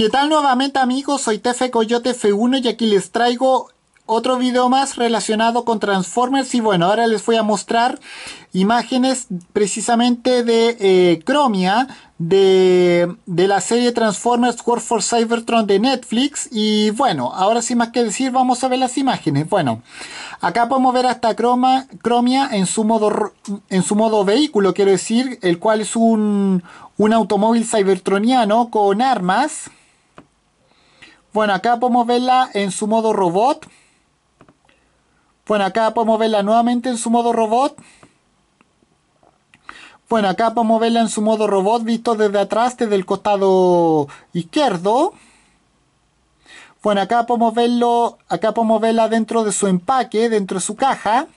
¿Qué tal nuevamente amigos? Soy Tefe Coyote F1 y aquí les traigo otro video más relacionado con Transformers y bueno, ahora les voy a mostrar imágenes precisamente de eh, Chromia de, la serie Transformers War for Cybertron de Netflix y bueno, ahora sin más que decir vamos a ver las imágenes. Bueno, acá podemos ver hasta Chromia en su, modo, en su modo vehículo, quiero decir, el cual es un, un automóvil cybertroniano con armas bueno, acá podemos verla en su modo robot. Bueno, acá podemos verla nuevamente en su modo robot. Bueno, acá podemos verla en su modo robot visto desde atrás, desde el costado izquierdo. Bueno, acá podemos verlo, acá podemos verla dentro de su empaque, dentro de su caja.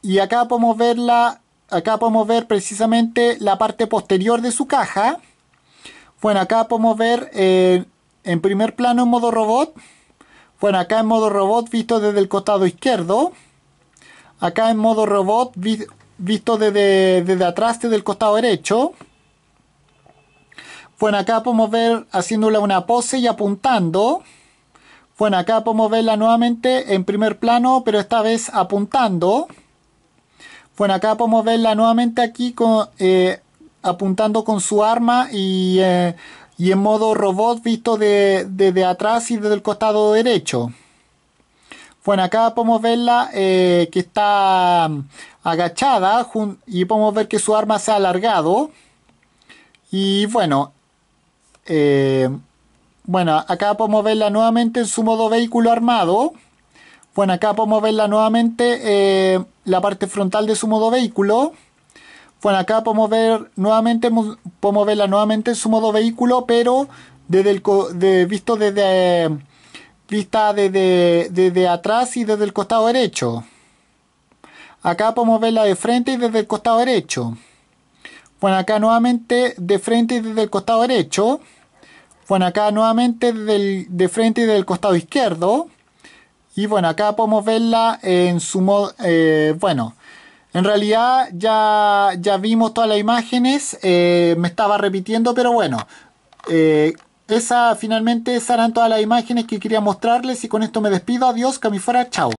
Y acá podemos verla, acá podemos ver precisamente la parte posterior de su caja. Bueno, acá podemos ver eh, en primer plano en modo robot. Bueno, acá en modo robot visto desde el costado izquierdo. Acá en modo robot visto desde, atrás, desde el costado derecho. Bueno, acá podemos ver haciéndole una pose y apuntando. Bueno, acá podemos verla nuevamente en primer plano, pero esta vez apuntando. Bueno, acá podemos verla nuevamente aquí con, eh, apuntando con su arma y eh, y en modo robot visto desde de, atrás y desde el costado derecho. Bueno, acá podemos verla eh, que está mm, agachada y podemos ver que su arma se ha alargado. Y bueno, eh, bueno, acá podemos verla nuevamente en su modo vehículo armado. Bueno, acá podemos verla nuevamente eh, la parte frontal de su modo vehículo. Bueno, acá podemos ver nuevamente, podemos verla nuevamente en su modo vehículo, pero desde el visto desde eh, vista desde, atrás y desde el costado derecho. Acá podemos verla de frente y desde el costado derecho. Bueno, acá nuevamente de frente y desde el costado derecho. Bueno, acá nuevamente de frente y del costado izquierdo. Y bueno, acá podemos verla en su modo... Eh, bueno, en realidad ya, ya vimos todas las imágenes, eh, me estaba repitiendo, pero bueno, eh, esa, finalmente esas eran todas las imágenes que quería mostrarles y con esto me despido, adiós, que fuera, chao.